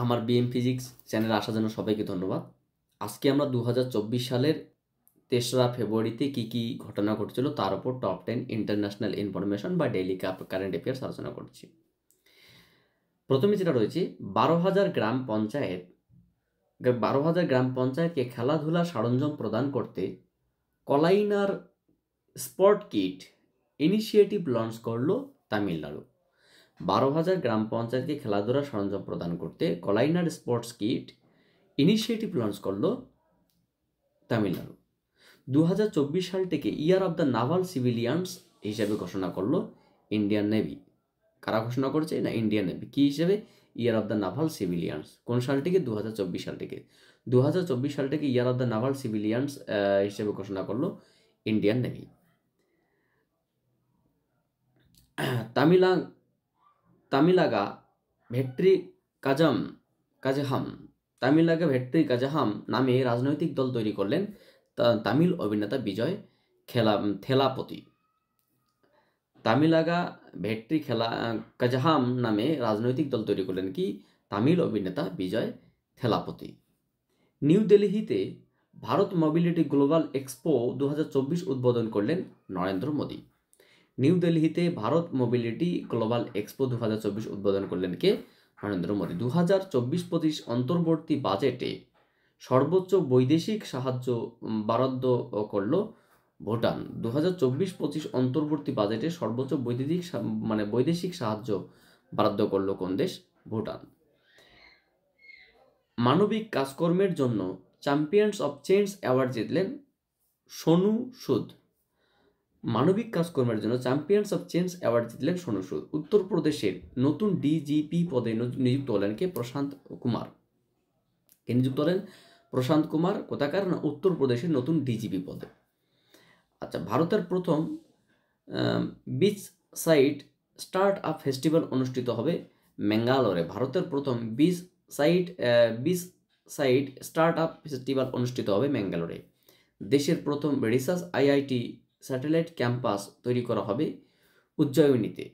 আমার BM physics চ্যানেলে আসার জন্য সবাইকে ধন্যবাদ আজকে আমরা দু সালের তেসরা ফেব্রুয়ারিতে কি কি ঘটনা ঘটেছিল তার উপর টপ টেন ইন্টারন্যাশনাল ইনফরমেশন বা ডেইলি কারেন্ট অ্যাফেয়ার্স আলোচনা করছি প্রথমে যেটা রয়েছে বারো হাজার গ্রাম পঞ্চায়েত বারো হাজার গ্রাম পঞ্চায়েতকে খেলাধুলা সরঞ্জাম প্রদান করতে কলাইনার স্পট কিট ইনিশিয়েটিভ লঞ্চ করলো তামিলনাড়ু বারো হাজার গ্রাম পঞ্চায়েতকে খেলাধুলার সরঞ্জাম প্রদান করতে কলাইনার স্পোর্টস কিট ইনিশিয়েটিভ লঞ্চ করল তামিলনাড়ু দু সালটিকে ইয়ার অব দ্য নাভাল সিভিলিয়ানস হিসাবে ঘোষণা করলো ইন্ডিয়ান নেভি কারা ঘোষণা করেছে না ইন্ডিয়ান নেভি কী হিসেবে year of the naval civilians কোন সালটিকে দু থেকে দু থেকে year of the naval civilians হিসেবে ঘোষণা করলো ইন্ডিয়ান নেভি তামিলা তামিলাগা ভেট্রি কাজাম কাজহাম তামিলাগা ভেট্রি কাজাহাম নামে রাজনৈতিক দল তৈরি করলেন তামিল অভিনেতা বিজয় খেলা থেলাপতি তামিলাগা ভেট্রি খেলা কাজাহাম নামে রাজনৈতিক দল তৈরি করলেন কি তামিল অভিনেতা বিজয় থেলাপতি নিউ দিল্লিতে ভারত মোবিলিটি গ্লোবাল এক্সপো দু উদ্বোধন করলেন নরেন্দ্র মোদী নিউ দিল্লিতে ভারত মোবিলিটি গ্লোবাল এক্সপো দু চব্বিশ উদ্বোধন করলেন কে নরেন্দ্র মোদী দু হাজার চব্বিশ পঁচিশ অন্তর্বর্তী বাজেটে সর্বোচ্চ বৈদেশিক সাহায্য বরাদ্দ করল ভুটান দু হাজার চব্বিশ পঁচিশ অন্তর্বর্তী বাজেটে সর্বোচ্চ বৈদেশিক মানে বৈদেশিক সাহায্য বরাদ্দ করল কোন দেশ ভুটান মানবিক কাজকর্মের জন্য চ্যাম্পিয়ন্স অফ চেঞ্জ অ্যাওয়ার্ড জিতলেন সোনু সুদ মানবিক কাজকর্মের জন্য চ্যাম্পিয়ন্স অফ চেঞ্জ অ্যাওয়ার্ড জিতলেন সোনু সুদ উত্তরপ্রদেশের নতুন ডিজিপি পদে নিযুক্ত হলেন কে প্রশান্ত কুমার কে নিযুক্ত হলেন প্রশান্ত কুমার কোথাকার না উত্তরপ্রদেশের নতুন ডিজিপি পদে আচ্ছা ভারতের প্রথম beach side startup festival অনুষ্ঠিত হবে ম্যাঙ্গালোরে ভারতের প্রথম beach side beach side startup festival অনুষ্ঠিত হবে ম্যাঙ্গালোরে দেশের প্রথম রিসার্চ আইআইটি স্যাটেলাইট ক্যাম্পাস তৈরি করা হবে উজ্জয়িনীতে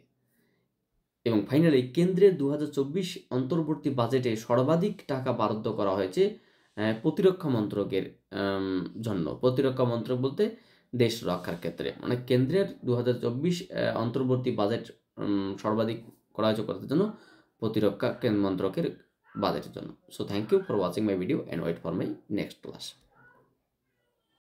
এবং ফাইনালি কেন্দ্রের দু অন্তর্বর্তী বাজেটে সর্বাধিক টাকা বরাদ্দ করা হয়েছে প্রতিরক্ষা মন্ত্রকের জন্য প্রতিরক্ষা মন্ত্রক বলতে দেশ রক্ষার ক্ষেত্রে মানে কেন্দ্রের দু অন্তর্বর্তী বাজেট সর্বাধিক করা হয়েছে করার জন্য প্রতিরক্ষা মন্ত্রকের বাজেটের জন্য so thank you for watching my video and wait for my next class